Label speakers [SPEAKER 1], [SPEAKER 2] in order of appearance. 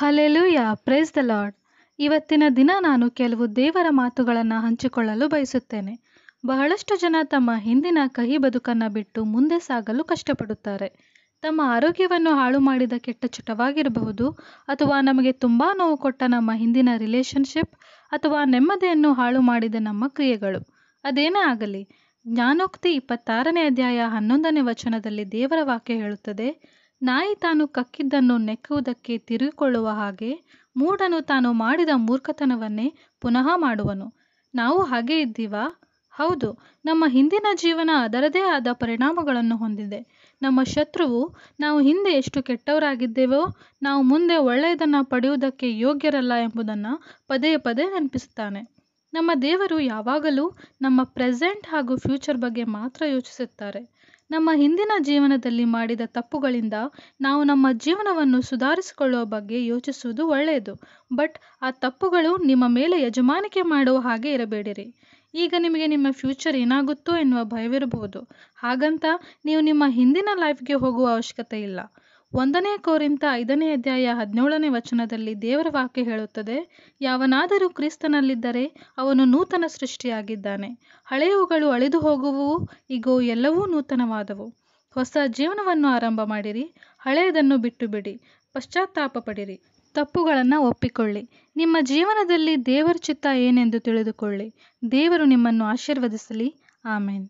[SPEAKER 1] hallelujah praise the lord ಇವತ್ತಿನ ದಿನ ನಾನು ಕೆಲವು ದೇವರ ಮಾತುಗಳನ್ನು ಹಂಚಿಕೊಳ್ಳಲು ಬಯಸುತ್ತೇನೆ ಬಹಳಷ್ಟು ಜನ ತಮ್ಮ ಹಿಂದಿನ ಕಹಿ ಬದುಕನ್ನು ಬಿಟ್ಟು ಮುಂದೆ ಸಾಗಲು ಕಷ್ಟಪಡುತ್ತಾರೆ ತಮ್ಮ ಆರೋಗ್ಯವನ್ನು ಹಾಳು ಮಾಡಿದ ಕೆಟ್ಟ ಚಟವಾಗಿರಬಹುದು ಅಥವಾ ನಮಗೆ ತುಂಬಾ ನೋವು ಕೊಟ್ಟ ನಮ್ಮ ಹಿಂದಿನ ರಿಲೇಶನ್ಶಿಪ್ ಅಥವಾ ನೆಮ್ಮದಿಯನ್ನು ಹಾಳು ಮಾಡಿದ ನಮ್ಮ ಕ್ರಿಯೆಗಳು ಅದೇನೇ ಆಗಲಿ ಜ್ಞಾನೋಕ್ತಿ ಇಪ್ಪತ್ತಾರನೇ ಅಧ್ಯಾಯ ಹನ್ನೊಂದನೇ ವಚನದಲ್ಲಿ ದೇವರ ವಾಕ್ಯ ಹೇಳುತ್ತದೆ ನಾಯಿ ತಾನು ಕಕ್ಕಿದ್ದನ್ನು ನೆಕ್ಕುವುದಕ್ಕೆ ತಿರುಗಿಕೊಳ್ಳುವ ಹಾಗೆ ಮೂಢನು ತಾನು ಮಾಡಿದ ಮೂರ್ಖತನವನ್ನೇ ಪುನಃ ಮಾಡುವನು ನಾವು ಹಾಗೆ ಇದ್ದೀವಾ ಹೌದು ನಮ್ಮ ಹಿಂದಿನ ಜೀವನ ಅದರದೇ ಆದ ಪರಿಣಾಮಗಳನ್ನು ಹೊಂದಿದೆ ನಮ್ಮ ಶತ್ರುವು ನಾವು ಹಿಂದೆ ಎಷ್ಟು ಕೆಟ್ಟವರಾಗಿದ್ದೇವೋ ನಾವು ಮುಂದೆ ಒಳ್ಳೆಯದನ್ನು ಪಡೆಯುವುದಕ್ಕೆ ಯೋಗ್ಯರಲ್ಲ ಎಂಬುದನ್ನು ಪದೇ ಪದೇ ನೆನಪಿಸುತ್ತಾನೆ ನಮ್ಮ ದೇವರು ಯಾವಾಗಲೂ ನಮ್ಮ ಪ್ರೆಸೆಂಟ್ ಹಾಗೂ ಫ್ಯೂಚರ್ ಬಗ್ಗೆ ಮಾತ್ರ ಯೋಚಿಸುತ್ತಾರೆ ನಮ್ಮ ಹಿಂದಿನ ಜೀವನದಲ್ಲಿ ಮಾಡಿದ ತಪ್ಪುಗಳಿಂದ ನಾವು ನಮ್ಮ ಜೀವನವನ್ನು ಸುಧಾರಿಸಿಕೊಳ್ಳುವ ಬಗ್ಗೆ ಯೋಚಿಸುವುದು ಒಳ್ಳೆಯದು ಬಟ್ ಆ ತಪ್ಪುಗಳು ನಿಮ್ಮ ಮೇಲೆ ಯಜಮಾನಿಕೆ ಮಾಡುವ ಹಾಗೆ ಇರಬೇಡಿರಿ ಈಗ ನಿಮಗೆ ನಿಮ್ಮ ಫ್ಯೂಚರ್ ಏನಾಗುತ್ತೋ ಎನ್ನುವ ಭಯವಿರಬಹುದು ಹಾಗಂತ ನೀವು ನಿಮ್ಮ ಹಿಂದಿನ ಲೈಫ್ಗೆ ಹೋಗುವ ಅವಶ್ಯಕತೆ ಇಲ್ಲ ಒಂದನೇ ಕೋರಿಂತ ಐದನೇ ಅಧ್ಯಾಯ ಹದಿನೇಳನೇ ವಚನದಲ್ಲಿ ದೇವರ ವಾಕ್ಯ ಹೇಳುತ್ತದೆ ಯಾವನಾದರೂ ಕ್ರಿಸ್ತನಲ್ಲಿದ್ದರೆ ಅವನು ನೂತನ ಸೃಷ್ಟಿಯಾಗಿದ್ದಾನೆ ಹಳೆಯವುಗಳು ಅಳೆದು ಹೋಗುವವು ಈಗೋ ಎಲ್ಲವೂ ನೂತನವಾದವು ಹೊಸ ಜೀವನವನ್ನು ಆರಂಭ ಮಾಡಿರಿ ಹಳೆಯದನ್ನು ಬಿಟ್ಟು ಬಿಡಿ ಪಶ್ಚಾತ್ತಾಪ ಪಡಿರಿ ತಪ್ಪುಗಳನ್ನು ಒಪ್ಪಿಕೊಳ್ಳಿ ನಿಮ್ಮ ಜೀವನದಲ್ಲಿ ದೇವರ ಚಿತ್ತ ಏನೆಂದು ತಿಳಿದುಕೊಳ್ಳಿ ದೇವರು ನಿಮ್ಮನ್ನು ಆಶೀರ್ವದಿಸಲಿ ಆಮೇನ್